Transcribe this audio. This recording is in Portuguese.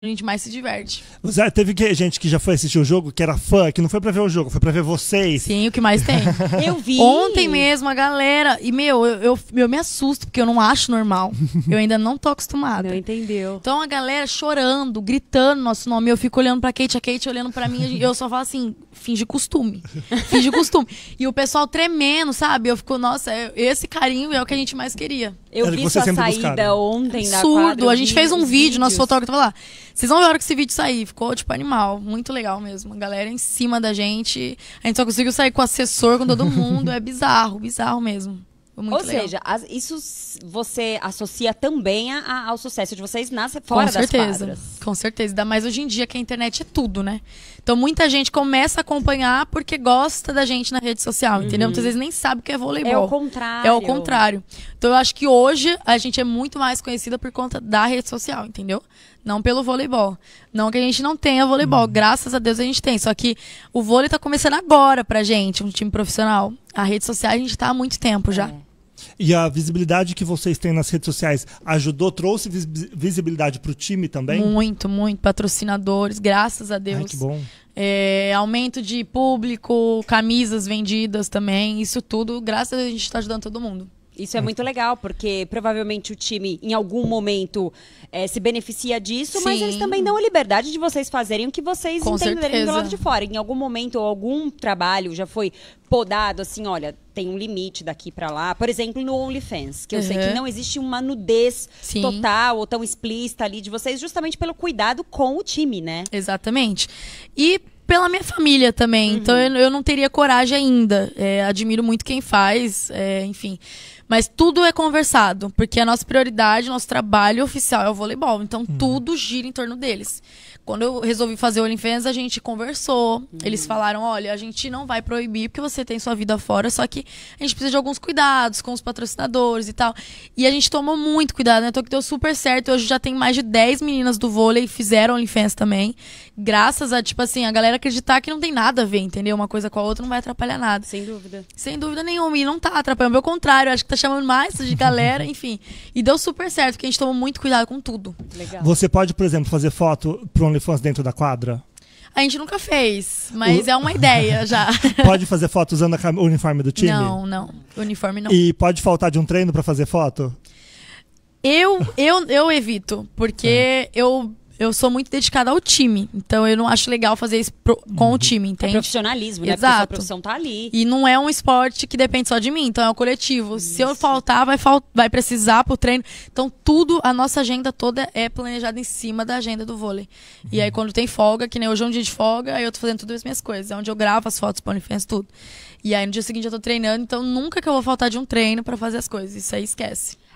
a gente mais se diverte. Zé, teve que, gente que já foi assistir o jogo, que era fã, que não foi pra ver o jogo, foi pra ver vocês. Sim, o que mais tem. eu vi. Ontem mesmo, a galera. E, meu, eu, eu, eu me assusto, porque eu não acho normal. Eu ainda não tô acostumada. Não entendeu. Então a galera chorando, gritando nosso nome. Eu fico olhando pra Kate, a Kate olhando pra mim. Eu só falo assim, finge costume. Finge costume. E o pessoal tremendo, sabe? Eu fico, nossa, é, esse carinho é o que a gente mais queria. Eu é, vi sua saída ontem na Surdo, quadra, a gente fez um vídeo, nosso fotógrafo lá. Vocês vão ver a hora que esse vídeo sair. Ficou, tipo, animal. Muito legal mesmo. A galera em cima da gente. A gente só conseguiu sair com o assessor, com todo mundo. é bizarro, bizarro mesmo. Muito Ou legal. seja, as, isso você associa também a, ao sucesso de vocês nas, fora Com certeza. das Com certeza. Ainda mais hoje em dia que a internet é tudo, né? Então muita gente começa a acompanhar porque gosta da gente na rede social, uhum. entendeu? Muitas vezes nem sabe o que é voleibol. É o contrário. É o contrário. Então eu acho que hoje a gente é muito mais conhecida por conta da rede social, entendeu? Não pelo voleibol. Não que a gente não tenha voleibol. Uhum. Graças a Deus a gente tem. Só que o vôlei tá começando agora pra gente, um time profissional. A rede social a gente tá há muito tempo já. É. E a visibilidade que vocês têm nas redes sociais ajudou, trouxe visibilidade para o time também? Muito, muito. Patrocinadores, graças a Deus. Ai, que bom. É, aumento de público, camisas vendidas também, isso tudo, graças a Deus, a gente está ajudando todo mundo. Isso é muito legal, porque provavelmente o time, em algum momento, é, se beneficia disso, Sim. mas eles também dão a liberdade de vocês fazerem o que vocês Com entenderem certeza. do lado de fora. Em algum momento, algum trabalho já foi podado, assim, olha, tem um limite daqui para lá. Por exemplo, no OnlyFans, que eu uhum. sei que não existe uma nudez Sim. total ou tão explícita ali de vocês, justamente pelo cuidado com o time, né? Exatamente. E pela minha família também. Então, uhum. Então eu, eu, não teria coragem ainda. É, admiro muito quem faz, é, enfim. Mas tudo é conversado, porque a nossa prioridade, nosso trabalho oficial é o voleibol. Então uhum. tudo gira em torno deles. Quando eu resolvi fazer o Olimpíadas, a gente conversou. Uhum. Eles falaram: olha, a gente não vai proibir porque você tem sua vida fora, só que a gente precisa de alguns cuidados com os patrocinadores e tal. E a gente tomou muito cuidado, né? Então que deu super certo. Hoje já tem mais de 10 meninas do vôlei que fizeram Olimpíadas também. Graças a, tipo assim, a galera acreditar que não tem nada a ver, entendeu? Uma coisa com a outra não vai atrapalhar nada. Sem dúvida. Sem dúvida nenhuma. E não tá atrapalhando. Pelo contrário, acho que tá chamando mais de galera, enfim. E deu super certo, porque a gente tomou muito cuidado com tudo. Legal. Você pode, por exemplo, fazer foto pro OnlyFans dentro da quadra? A gente nunca fez, mas o... é uma ideia já. pode fazer foto usando o uniforme do time? Não, não. uniforme não. E pode faltar de um treino para fazer foto? Eu, eu, eu evito, porque é. eu eu sou muito dedicada ao time. Então eu não acho legal fazer isso pro, com uhum. o time, é entende? É profissionalismo, né? Exato. Porque a profissão tá ali. E não é um esporte que depende só de mim, então é o coletivo. Isso. Se eu faltar, vai, fal vai precisar pro treino. Então tudo, a nossa agenda toda é planejada em cima da agenda do vôlei. Uhum. E aí uhum. quando tem folga, que nem hoje é um dia de folga, aí eu tô fazendo todas as minhas coisas. É onde eu gravo as fotos pro OnlyFans, tudo. E aí no dia seguinte eu tô treinando, então nunca que eu vou faltar de um treino para fazer as coisas. Isso aí esquece.